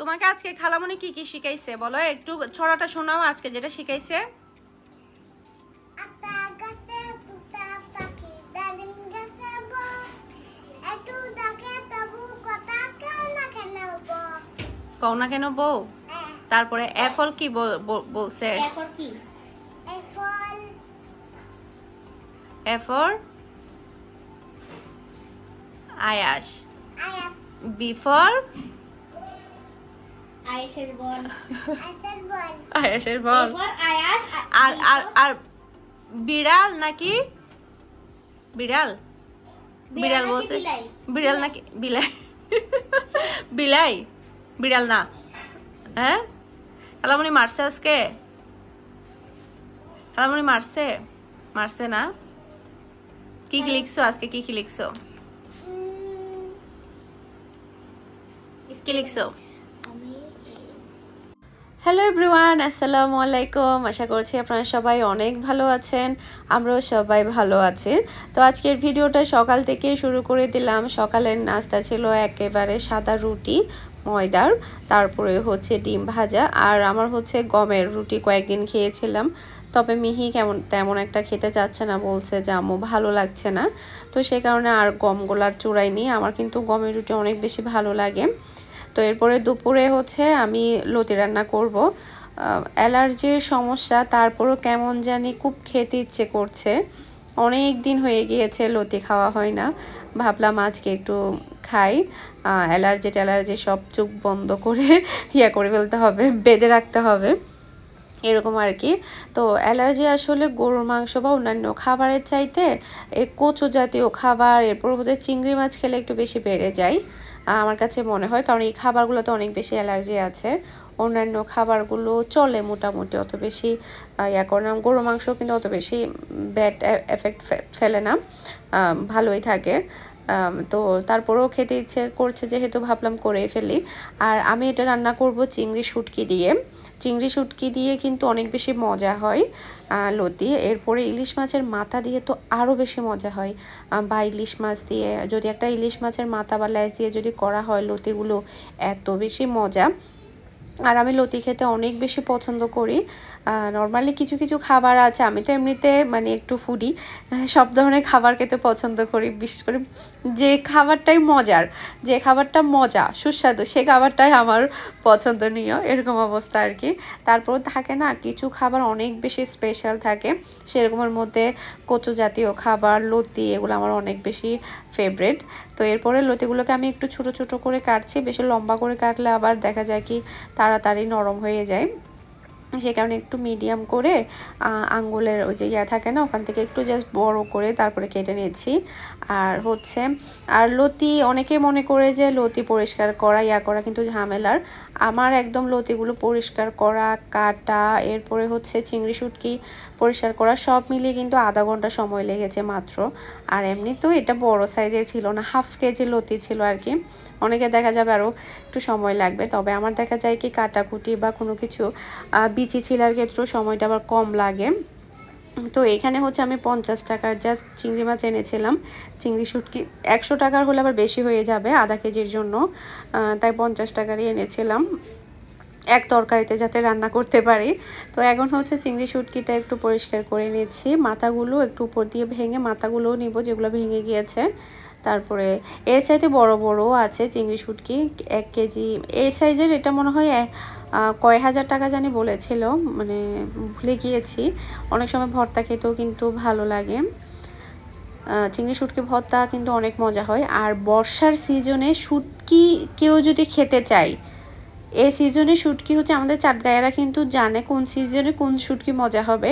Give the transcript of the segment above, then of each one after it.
তোমাকে আজকে খালামনি কি কি শিখাইছে বলো একটু ছড়াটা শোনাও আজকে যেটা শিখাইছে কও না কেন বউ তারপরে এফল কি বলছে এফর আয়াস বিফর আয়েশের বল আয়েশের বল আর আর আর বিড়াল নাকি বিড়াল বিড়াল বলছে বিড়াল নাকি বিলাই বিলাই বিড়াল না হ্যাঁ খালামণি মারছে আজকে খালামণি মারছে মারছে না কি কি হ্যাঁ। লিখছো আজকে কি কি লিখছো কি লিখছো হ্যালো এভরিওয়ান আসসালামু আলাইকুম আশা করছি আপনারা সবাই অনেক ভালো আছেন আমরাও সবাই ভালো আছি তো আজকের ভিডিওটা সকাল থেকে শুরু করে দিলাম সকালের নাস্তা ছিল একেবারে সাদা রুটি ময়দার তারপরে হচ্ছে ডিম ভাজা আর আমার হচ্ছে গমের রুটি কয়েকদিন খেয়েছিলাম তবে মিহি কেমন তেমন একটা খেতে চাচ্ছে না বলছে যে আম্মু ভালো লাগছে না তো সে কারণে আর গমগোলার চূড়াই নিয়ে আমার কিন্তু গমের রুটি অনেক বেশি ভালো লাগে তো এরপরে দুপুরে হচ্ছে আমি লতি রান্না করব অ্যালার্জির সমস্যা তারপরও কেমন জানি খুব খেতে ইচ্ছে করছে অনেক দিন হয়ে গিয়েছে লতি খাওয়া হয় না ভাবলাম আজকে একটু খাই অ্যালার্জি ট্যালার্জি সব চোখ বন্ধ করে ইয়া করে ফেলতে হবে বেঁধে রাখতে হবে এরকম আর কি তো অ্যালার্জি আসলে গরুর মাংস বা অন্যান্য খাবারের চাইতে এ কচু জাতীয় খাবার এরপর হচ্ছে চিংড়ি মাছ খেলে একটু বেশি বেড়ে যায় আমার কাছে মনে হয় কারণ এই খাবারগুলো তো অনেক বেশি অ্যালার্জি আছে অন্যান্য খাবারগুলো চলে মোটামুটি অত বেশি ইয়া করে না গরু মাংস কিন্তু অত বেশি ব্যাড এফেক্ট ফেলে না ভালোই থাকে তো তারপরেও খেতে ইচ্ছে করছে যেহেতু ভাবলাম করে ফেলি আর আমি এটা রান্না করব চিংড়ি শুটকি দিয়ে চিংড়ি শুটকি দিয়ে কিন্তু অনেক বেশি মজা হয় লতি এরপরে ইলিশ মাছের মাথা দিয়ে তো আরও বেশি মজা হয় বা ইলিশ মাছ দিয়ে যদি একটা ইলিশ মাছের মাথা বা ল্যাস দিয়ে যদি করা হয় লতিগুলো এত বেশি মজা আর আমি লতি খেতে অনেক বেশি পছন্দ করি নর্মালি কিছু কিছু খাবার আছে আমি তো এমনিতে মানে একটু ফুডি সব ধরনের খাবার খেতে পছন্দ করি বিশেষ করে যে খাবারটাই মজার যে খাবারটা মজা সুস্বাদু সে খাবারটাই আমার পছন্দনীয় এরকম অবস্থা আর কি তারপর থাকে না কিছু খাবার অনেক বেশি স্পেশাল থাকে সেরকমের মধ্যে কচু জাতীয় খাবার লতি এগুলো আমার অনেক বেশি ফেভারেট তো এরপরে লতিগুলোকে আমি একটু ছোট ছোট করে কাটছি বেশি লম্বা করে কাটলে আবার দেখা যায় কি তাড়াতাড়ি নরম হয়ে যায় সে কারণে একটু মিডিয়াম করে আঙ্গুলের ওই যে ইয়া থাকে না ওখান থেকে একটু জাস্ট বড় করে তারপরে কেটে নিয়েছি আর হচ্ছে আর লতি অনেকে মনে করে যে লতি পরিষ্কার করা ইয়া করা কিন্তু ঝামেলার আমার একদম লতিগুলো পরিষ্কার করা কাটা এরপরে হচ্ছে চিংড়ি শুটকি পরিষ্কার করা সব মিলিয়ে কিন্তু আধা ঘন্টা সময় লেগেছে মাত্র আর এমনিতেও এটা বড় সাইজের ছিল না হাফ কেজি লতি ছিল আর কি অনেকে দেখা যাবে আরও একটু সময় লাগবে তবে আমার দেখা যায় কি কাটাকুটি বা কোনো কিছু বিচি ছিলার ক্ষেত্রেও সময়টা আবার কম লাগে তো এখানে হচ্ছে আমি পঞ্চাশ টাকার জাস্ট চিংড়ি মাছ এনেছিলাম চিংড়ি শুটকি একশো টাকার হলে আবার বেশি হয়ে যাবে আধা কেজির জন্য তাই পঞ্চাশ টাকারই এনেছিলাম এক তরকারিতে যাতে রান্না করতে পারি তো এখন হচ্ছে চিংড়ি শুটকিটা একটু পরিষ্কার করে নিচ্ছি মাথাগুলো একটু উপর দিয়ে ভেঙে মাথাগুলোও নিব যেগুলো ভেঙে গিয়েছে তারপরে এর চাইতে বড় বড়ও আছে চিংড়ি শুটকি এক কেজি এই সাইজের এটা মনে হয় কয় হাজার টাকা জানি বলেছিল মানে ভুলে গিয়েছি অনেক সময় ভর্তা খেতেও কিন্তু ভালো লাগে চিংড়ি শুটকি ভর্তা কিন্তু অনেক মজা হয় আর বর্ষার সিজনে শুটকি কেউ যদি খেতে চায় এই সিজনে শুটকি হচ্ছে আমাদের চাটগায়ারা কিন্তু জানে কোন সিজনে কোন শুটকি মজা হবে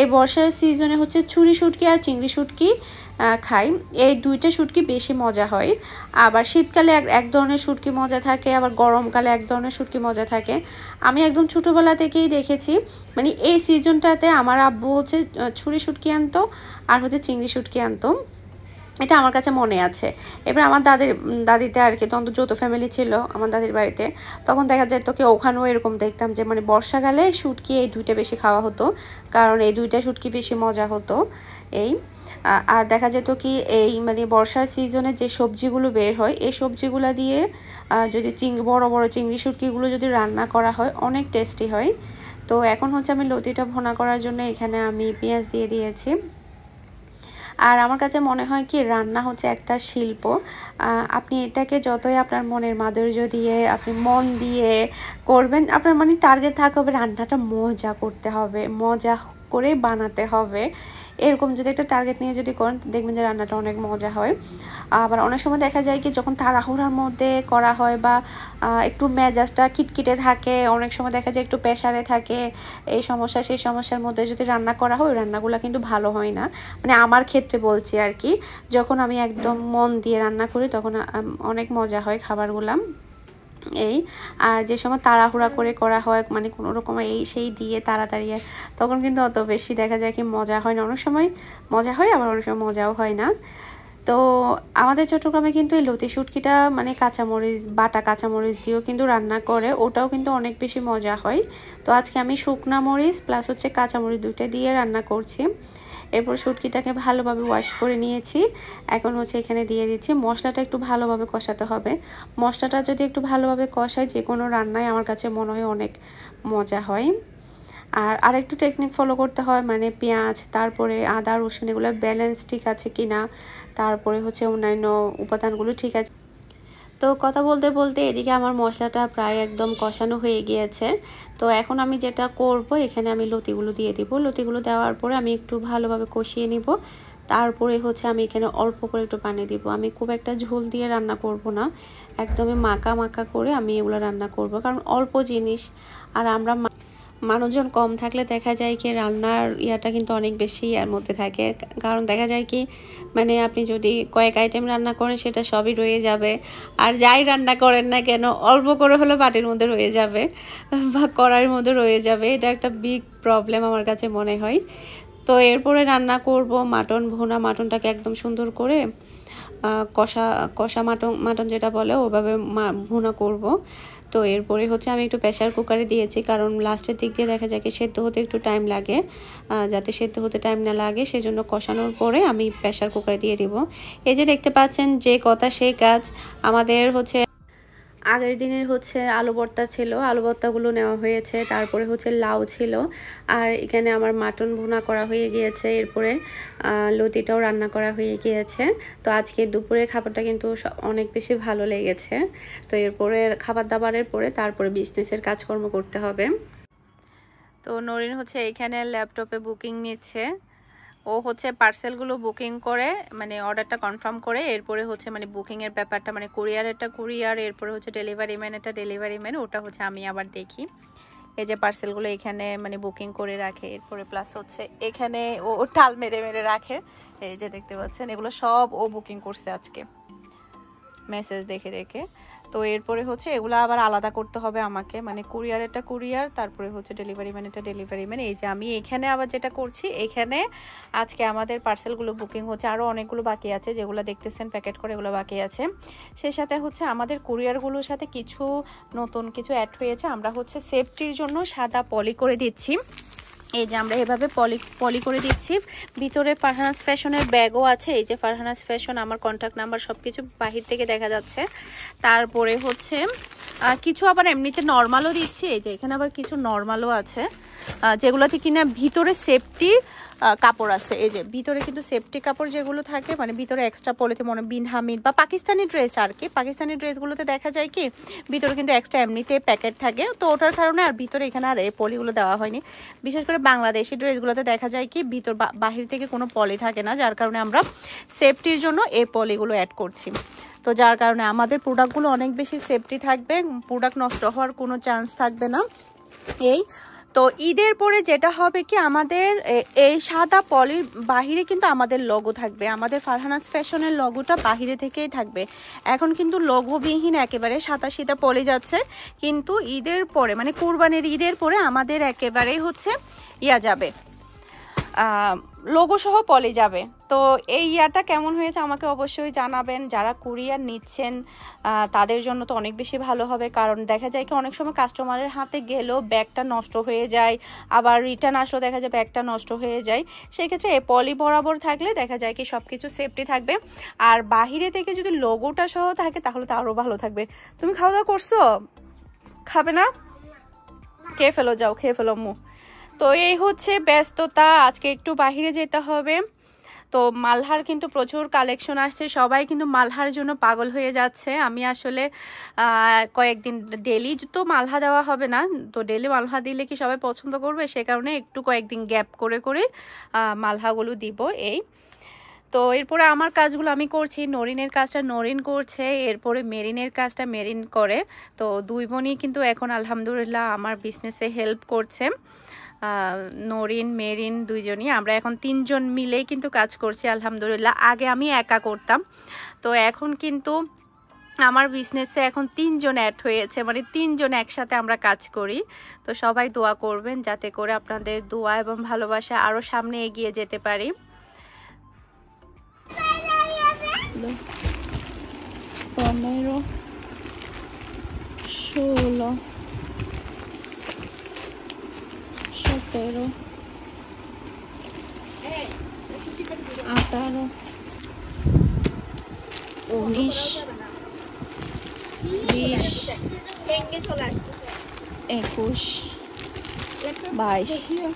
এই বর্ষার সিজনে হচ্ছে ছুরি শুটকি আর চিংড়ি শুটকি খাই এই দুইটা শুটকি বেশি মজা হয় আবার শীতকালে এক ধরনের শুটকি মজা থাকে আবার গরমকালে এক ধরনের শুটকি মজা থাকে আমি একদম ছোটোবেলা থেকেই দেখেছি মানে এই সিজনটাতে আমার আব্বু হচ্ছে ছুরি শুটকি আনতো আর হচ্ছে চিংড়ি শুটকি আনতো এটা আমার কাছে মনে আছে এবার আমার দাদির দাদিতে আর কি তখন যৌথ ফ্যামিলি ছিল আমার দাদির বাড়িতে তখন দেখা যায় তোকে ওখানেও এরকম দেখতাম যে মানে বর্ষাকালে শুটকি এই দুইটা বেশি খাওয়া হতো কারণ এই দুইটা শুটকি বেশি মজা হতো এই আর দেখা যেত কি এই মানে বর্ষার সিজনে যে সবজিগুলো বের হয় এই সবজিগুলো দিয়ে যদি চিংড়ি বড় বড় চিংড়ি শুটকিগুলো যদি রান্না করা হয় অনেক টেস্টি হয় তো এখন হচ্ছে আমি লতিটা ভোনা করার জন্য এখানে আমি পেঁয়াজ দিয়ে দিয়েছি আর আমার কাছে মনে হয় কি রান্না হচ্ছে একটা শিল্প আপনি এটাকে যতই আপনার মনের মাধুর্য দিয়ে আপনি মন দিয়ে করবেন আপনার মানে টার্গেট থাকবে রান্নাটা মজা করতে হবে মজা করে বানাতে হবে এরকম যদি একটা টার্গেট নিয়ে যদি করেন দেখবেন যে রান্নাটা অনেক মজা হয় আবার অনেক সময় দেখা যায় কি যখন তাড়াহুড়ার মধ্যে করা হয় বা একটু মেজাজটা কিটকিটে থাকে অনেক সময় দেখা যায় একটু প্রেশারে থাকে এই সমস্যা সেই সমস্যার মধ্যে যদি রান্না করা হয় রান্নাগুলো কিন্তু ভালো হয় না মানে আমার ক্ষেত্রে বলছি আর কি যখন আমি একদম মন দিয়ে রান্না করি তখন অনেক মজা হয় খাবারগুলাম এই আর যে সময় তাড়াহুড়া করে করা হয় মানে কোনো রকম এই সেই দিয়ে তাড়াতাড়ি তখন কিন্তু অত বেশি দেখা যায় কি মজা হয় না অনেক সময় মজা হয় আবার অনেক সময় মজাও হয় না তো আমাদের চট্টগ্রামে কিন্তু এই লতি সুটকিটা মানে কাঁচামরিচ বাটা কাঁচামরিচ দিয়েও কিন্তু রান্না করে ওটাও কিন্তু অনেক বেশি মজা হয় তো আজকে আমি শুকনা মরিচ প্লাস হচ্ছে কাঁচামরিচ দুটো দিয়ে রান্না করছি এরপর সুটকিটাকে ভালোভাবে ওয়াশ করে নিয়েছি এখন হচ্ছে এখানে দিয়ে দিচ্ছি মশলাটা একটু ভালোভাবে কষাতে হবে মশলাটা যদি একটু ভালোভাবে কষায় যে কোনো রান্নায় আমার কাছে মনে হয় অনেক মজা হয় আর আরেকটু টেকনিক ফলো করতে হয় মানে পেঁয়াজ তারপরে আদা রসুন এগুলো ব্যালেন্স ঠিক আছে কি না তারপরে হচ্ছে অন্যান্য উপাদানগুলো ঠিক আছে তো কথা বলতে বলতে এদিকে আমার মশলাটা প্রায় একদম কষানো হয়ে গিয়েছে তো এখন আমি যেটা করব এখানে আমি লতিগুলো দিয়ে দিব লতিগুলো দেওয়ার পরে আমি একটু ভালোভাবে কষিয়ে নিব তারপরে হচ্ছে আমি এখানে অল্প করে একটু পানি দিব আমি খুব একটা ঝোল দিয়ে রান্না করব না একদমই মাকা মাকা করে আমি এগুলো রান্না করব কারণ অল্প জিনিস আর আমরা মানুষজন কম থাকলে দেখা যায় কি রান্নার ইয়াটা কিন্তু অনেক বেশি এর মধ্যে থাকে কারণ দেখা যায় কি মানে আপনি যদি কয়েক আইটেম রান্না করেন সেটা সবই রয়ে যাবে আর যাই রান্না করেন না কেন অল্প করে হলে বাটির মধ্যে রয়ে যাবে বা কড়াইয়ের মধ্যে রয়ে যাবে এটা একটা বিগ প্রবলেম আমার কাছে মনে হয় তো এরপরে রান্না করব মাটন ভুনা মাটনটাকে একদম সুন্দর করে কষা কষা মাটন মাটন যেটা বলে ওভাবে ভুনা করব তো এরপরে হচ্ছে আমি একটু প্রেশার কুকারে দিয়েছি কারণ লাস্টের দিক দিয়ে দেখা যায় সেদ্ধ হতে একটু টাইম লাগে যাতে সেদ্ধ হতে টাইম না লাগে সেজন্য কষানোর পরে আমি প্রেশার কুকারে দিয়ে দিব এই যে দেখতে পাচ্ছেন যে কথা সেই কাজ আমাদের হচ্ছে আগের দিনের হচ্ছে আলু ভর্তা ছিল আলু ভর্তাগুলো নেওয়া হয়েছে তারপরে হচ্ছে লাউ ছিল আর এখানে আমার মাটন ভুনা করা হয়ে গিয়েছে এরপরে লতিটাও রান্না করা হয়ে গিয়েছে তো আজকে দুপুরের খাবারটা কিন্তু অনেক বেশি ভালো লেগেছে তো এরপরে খাবার দাবারের পরে তারপরে বিজনেসের কাজকর্ম করতে হবে তো নরিন হচ্ছে এখানে ল্যাপটপে বুকিং নিচ্ছে ও হচ্ছে পার্সেলগুলো বুকিং করে মানে অর্ডারটা কনফার্ম করে এরপরে হচ্ছে মানে বুকিংয়ের ব্যাপারটা মানে একটা কুরিয়ার এরপরে হচ্ছে ডেলিভারি ম্যান একটা ডেলিভারি ম্যান ওটা হচ্ছে আমি আবার দেখি এই যে পার্সেলগুলো এখানে মানে বুকিং করে রাখে এরপরে প্লাস হচ্ছে এখানে ও টাল মেরে মেরে রাখে এই যে দেখতে পাচ্ছেন এগুলো সব ও বুকিং করছে আজকে মেসেজ দেখে দেখে তো এরপরে হচ্ছে এগুলো আবার আলাদা করতে হবে আমাকে মানে কুরিয়ার এটা কুরিয়ার তারপরে হচ্ছে ডেলিভারি ম্যান এটা ডেলিভারি ম্যান এই যে আমি এখানে আবার যেটা করছি এখানে আজকে আমাদের পার্সেলগুলো বুকিং হচ্ছে আরও অনেকগুলো বাকি আছে যেগুলো দেখতেছেন প্যাকেট করে এগুলো বাকি আছে সেই সাথে হচ্ছে আমাদের কুরিয়ারগুলোর সাথে কিছু নতুন কিছু অ্যাড হয়েছে আমরা হচ্ছে সেফটির জন্য সাদা পলি করে দিচ্ছি এই যে আমরা এভাবে পলি পলি করে দিচ্ছি ভিতরে ফারহানাস ফ্যাশনের ব্যাগও আছে এই যে ফারহানাস ফ্যাশন আমার কন্ট্যাক্ট নাম্বার সব কিছু বাহির থেকে দেখা যাচ্ছে তারপরে হচ্ছে কিছু আবার এমনিতে নর্মালও দিচ্ছি এই যে এখানে আবার কিছু নর্মালও আছে যেগুলোতে কিনা ভিতরে সেফটি কাপড় আছে এই যে ভিতরে কিন্তু সেফটি কাপড় যেগুলো থাকে মানে ভিতরে এক্সট্রা পলিতে মনে বিন হামিদ বা পাকিস্তানি ড্রেস আর কি পাকিস্তানি ড্রেসগুলোতে দেখা যায় কি ভিতরে কিন্তু এক্সট্রা এমনিতে প্যাকেট থাকে তো ওটার কারণে আর ভিতরে এখানে আর এই পলিগুলো দেওয়া হয়নি বিশেষ করে বাংলাদেশি ড্রেসগুলোতে দেখা যায় কি ভিতর বাহির থেকে কোনো পলি থাকে না যার কারণে আমরা সেফটির জন্য এই পলিগুলো অ্যাড করছি তো যার কারণে আমাদের প্রোডাক্টগুলো অনেক বেশি সেফটি থাকবে প্রোডাক্ট নষ্ট হওয়ার কোনো চান্স থাকবে না এই তো ঈদের পরে যেটা হবে কি আমাদের এই সাদা পলির বাহিরে কিন্তু আমাদের লগো থাকবে আমাদের ফারহানাস ফ্যাশনের লগোটা বাহিরে থেকেই থাকবে এখন কিন্তু লগোবিহীন একেবারে সাদা সিদা পলে যাচ্ছে কিন্তু ঈদের পরে মানে কোরবানের ঈদের পরে আমাদের একেবারেই হচ্ছে ইয়া যাবে লোগো সহ পলে যাবে তো এই ইয়ারটা কেমন হয়েছে আমাকে অবশ্যই জানাবেন যারা কুরিয়ার নিচ্ছেন তাদের জন্য তো অনেক বেশি ভালো হবে কারণ দেখা যায় কি অনেক সময় কাস্টমারের হাতে গেলেও ব্যাগটা নষ্ট হয়ে যায় আবার রিটার্ন আসলেও দেখা যায় ব্যাগটা নষ্ট হয়ে যায় সেক্ষেত্রে পলি বরাবর থাকলে দেখা যায় কি সব কিছু সেফটি থাকবে আর বাহিরে থেকে যদি লোগোটা সহ থাকে তাহলে তো আরও ভালো থাকবে তুমি খাওয়া দাওয়া করছো খাবে না খেয়ে ফেলো যাও খেয়ে ফেলো মু তো এই হচ্ছে ব্যস্ততা আজকে একটু বাহিরে যেতে হবে তো মালহার কিন্তু প্রচুর কালেকশন আসছে সবাই কিন্তু মালহার জন্য পাগল হয়ে যাচ্ছে আমি আসলে কয়েকদিন ডেলি তো মালহা দেওয়া হবে না তো ডেলি মালহা দিলে কি সবাই পছন্দ করবে সে কারণে একটু কয়েকদিন গ্যাপ করে করে মালহাগুলো দিব এই তো এরপরে আমার কাজগুলো আমি করছি নরিনের কাজটা নরিন করছে এরপরে মেরিনের কাজটা মেরিন করে তো দুই বোনই কিন্তু এখন আলহামদুলিল্লাহ আমার বিজনেসে হেল্প করছে নরিন মেরিন দুইজনই আমরা এখন তিনজন মিলেই কিন্তু কাজ করছি আলহামদুলিল্লাহ আগে আমি একা করতাম তো এখন কিন্তু আমার বিজনেসে এখন তিনজন অ্যাড হয়েছে মানে তিনজন একসাথে আমরা কাজ করি তো সবাই দোয়া করবেন যাতে করে আপনাদের দোয়া এবং ভালোবাসা আরও সামনে এগিয়ে যেতে পারি ষোলো ataron. Ataron. Ah, tá, né? O lixo. Lixo. É push. Baixo.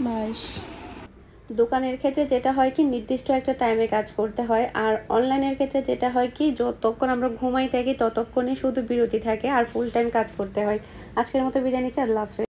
mas দোকানের ক্ষেত্রে যেটা হয় কি নির্দিষ্ট একটা টাইমে কাজ করতে হয় আর অনলাইনের ক্ষেত্রে যেটা হয় কি যতক্ষণ আমরা ঘুমাই থাকি ততক্ষণই শুধু বিরতি থাকে আর ফুল টাইম কাজ করতে হয় আজকের মতো বিদায় নিচ্ছি আল্লাহ হাফেজ